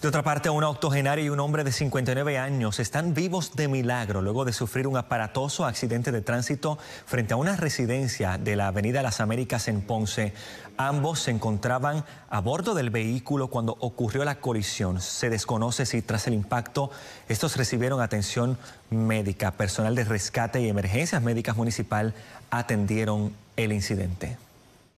De otra parte, una octogenaria y un hombre de 59 años están vivos de milagro luego de sufrir un aparatoso accidente de tránsito frente a una residencia de la Avenida Las Américas en Ponce. Ambos se encontraban a bordo del vehículo cuando ocurrió la colisión. Se desconoce si tras el impacto estos recibieron atención médica. Personal de rescate y emergencias médicas municipal atendieron el incidente.